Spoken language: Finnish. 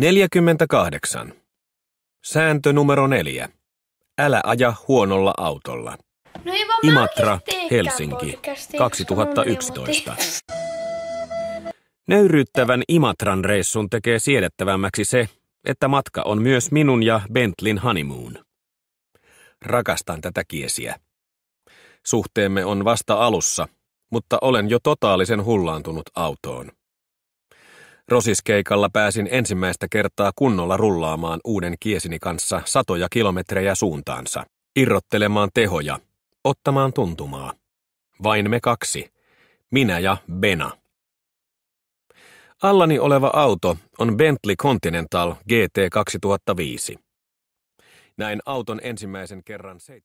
48. Sääntö numero neljä. Älä aja huonolla autolla. No ei vaan Imatra, Helsinki, 2011. Nöyryyttävän Imatran reissun tekee siedettävämmäksi se, että matka on myös minun ja Bentleyn honeymoon. Rakastan tätä kiesiä. Suhteemme on vasta alussa, mutta olen jo totaalisen hullaantunut autoon. Rosiskeikalla pääsin ensimmäistä kertaa kunnolla rullaamaan uuden kiesini kanssa satoja kilometrejä suuntaansa, irrottelemaan tehoja, ottamaan tuntumaa. Vain me kaksi, minä ja Bena. Allani oleva auto on Bentley Continental GT 2005. Näin auton ensimmäisen kerran 7.